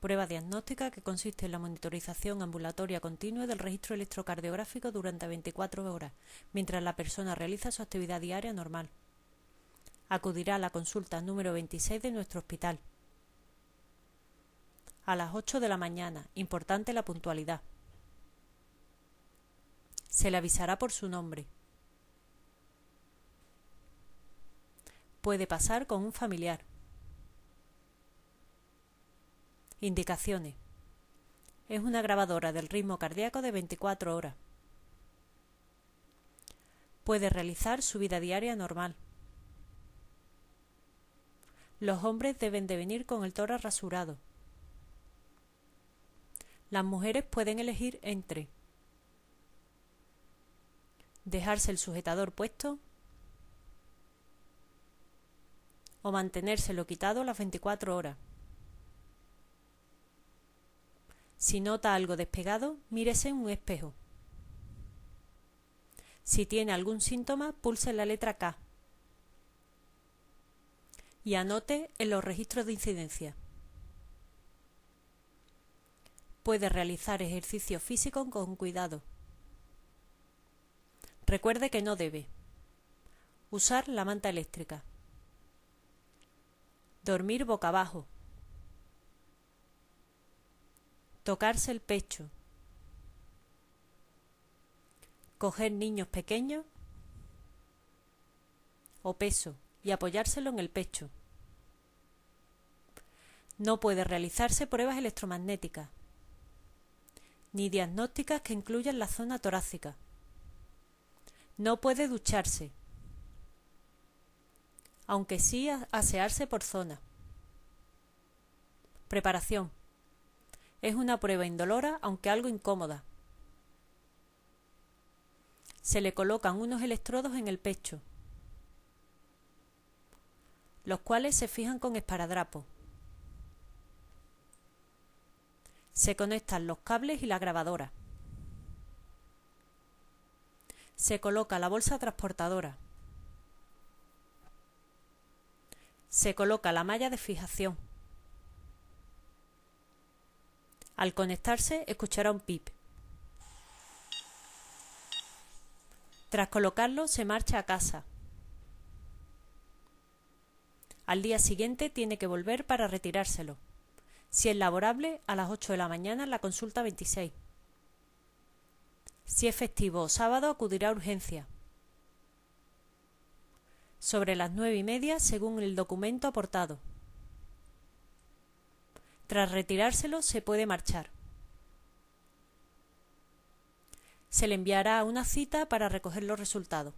prueba diagnóstica que consiste en la monitorización ambulatoria continua del registro electrocardiográfico durante 24 horas, mientras la persona realiza su actividad diaria normal. Acudirá a la consulta número 26 de nuestro hospital. A las 8 de la mañana, importante la puntualidad. Se le avisará por su nombre. Puede pasar con un familiar. Indicaciones. Es una grabadora del ritmo cardíaco de 24 horas. Puede realizar su vida diaria normal. Los hombres deben de venir con el toro rasurado. Las mujeres pueden elegir entre dejarse el sujetador puesto o mantenérselo quitado las 24 horas. Si nota algo despegado, mírese en un espejo. Si tiene algún síntoma, pulse la letra K y anote en los registros de incidencia. Puede realizar ejercicio físico con cuidado. Recuerde que no debe usar la manta eléctrica, dormir boca abajo, tocarse el pecho, coger niños pequeños o peso y apoyárselo en el pecho. No puede realizarse pruebas electromagnéticas ni diagnósticas que incluyan la zona torácica. No puede ducharse, aunque sí asearse por zona. Preparación. Es una prueba indolora, aunque algo incómoda. Se le colocan unos electrodos en el pecho, los cuales se fijan con esparadrapo. Se conectan los cables y la grabadora. Se coloca la bolsa transportadora. Se coloca la malla de fijación. Al conectarse escuchará un pip. Tras colocarlo se marcha a casa. Al día siguiente tiene que volver para retirárselo. Si es laborable, a las 8 de la mañana la consulta 26. Si es festivo o sábado, acudirá a urgencia. Sobre las nueve y media, según el documento aportado. Tras retirárselo se puede marchar. Se le enviará una cita para recoger los resultados.